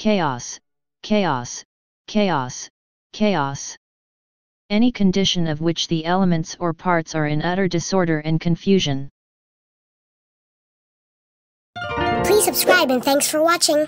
chaos, chaos, chaos, chaos. Any condition of which the elements or parts are in utter disorder and confusion. Please subscribe and thanks for watching.